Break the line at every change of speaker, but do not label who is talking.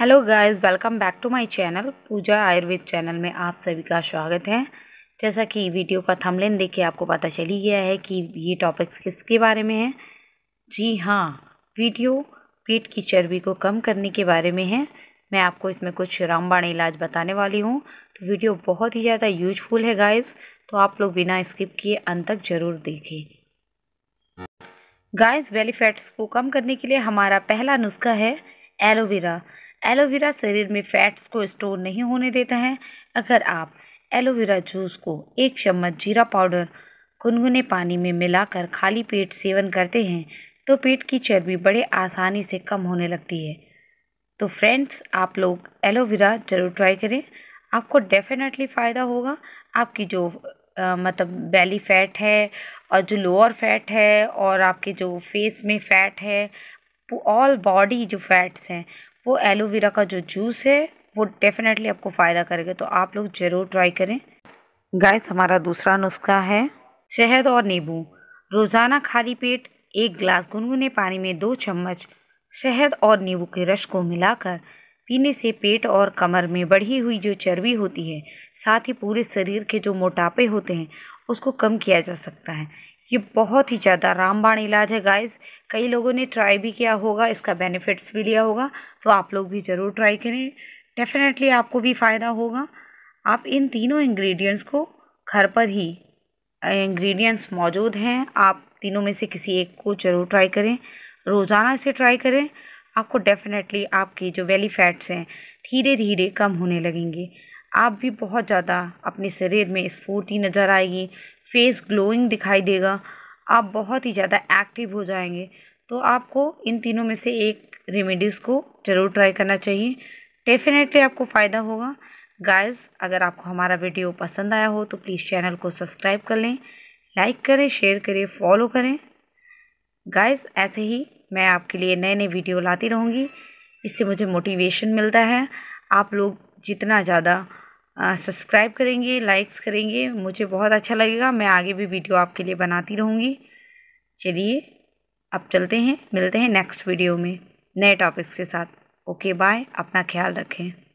hello guys welcome back to my channel Pooja Ayurved channel में आप सभी का स्वागत है जैसा कि वीडियो का थंबनेल देख के आपको पता चल ही गया है कि ये टॉपिक्स किसके बारे में है जी हाँ वीडियो पेट की चर्बी को कम करने के बारे में है मैं आपको इसमें कुछ रामबाण इलाज बताने वाली हूँ तो वीडियो बहुत ही ज़्यादा यूजफुल है गाइज तो आप लोग बिना स्किप किए अंत तक ज़रूर देखें गाइज बेलीफेट्स फैट्स को कम करने के लिए हमारा पहला नुस्खा है एलोवेरा एलोवेरा शरीर में फैट्स को स्टोर नहीं होने देता है अगर आप एलोवेरा जूस को एक चम्मच जीरा पाउडर गुनगुने पानी में मिलाकर खाली पेट सेवन करते हैं तो पेट की चर्बी बड़े आसानी से कम होने लगती है तो फ्रेंड्स आप लोग एलोवेरा ज़रूर ट्राई करें आपको डेफिनेटली फ़ायदा होगा आपकी जो आ, मतलब बेली फैट है और जो लोअर फैट है और आपके जो फेस में फैट है ऑल बॉडी जो फैट्स हैं वो एलोवेरा का जो जूस है वो डेफ़िनेटली आपको फ़ायदा करेगा तो आप लोग ज़रूर ट्राई करें गाइस हमारा दूसरा नुस्खा है शहद और नींबू रोज़ाना खाली पेट एक गिलास गुनगुने पानी में दो चम्मच शहद और नींबू के रस को मिलाकर पीने से पेट और कमर में बढ़ी हुई जो चर्बी होती है साथ ही पूरे शरीर के जो मोटापे होते हैं उसको कम किया जा सकता है ये बहुत ही ज़्यादा रामबाण इलाज है गाइस कई लोगों ने ट्राई भी किया होगा इसका बेनिफिट्स भी लिया होगा तो आप लोग भी ज़रूर ट्राई करें डेफिनेटली आपको भी फ़ायदा होगा आप इन तीनों इंग्रेडिएंट्स को घर पर ही इंग्रेडिएंट्स मौजूद हैं आप तीनों में से किसी एक को ज़रूर ट्राई करें रोज़ाना इसे ट्राई करें आपको डेफिनेटली आपकी जो वैली फैट्स हैं धीरे धीरे कम होने लगेंगे आप भी बहुत ज़्यादा अपने शरीर में स्फूर्ति नज़र आएगी फेस ग्लोइंग दिखाई देगा आप बहुत ही ज़्यादा एक्टिव हो जाएंगे तो आपको इन तीनों में से एक रेमेडीज़ को ज़रूर ट्राई करना चाहिए डेफिनेटली आपको फ़ायदा होगा गाइस अगर आपको हमारा वीडियो पसंद आया हो तो प्लीज़ चैनल को सब्सक्राइब कर लें लाइक करें शेयर करें फॉलो करें गाइस ऐसे ही मैं आपके लिए नए नए वीडियो लाती रहूँगी इससे मुझे मोटिवेशन मिलता है आप लोग जितना ज़्यादा सब्सक्राइब करेंगे लाइक्स करेंगे मुझे बहुत अच्छा लगेगा मैं आगे भी वीडियो आपके लिए बनाती रहूँगी चलिए अब चलते हैं मिलते हैं नेक्स्ट वीडियो में नए टॉपिक्स के साथ ओके बाय अपना ख्याल रखें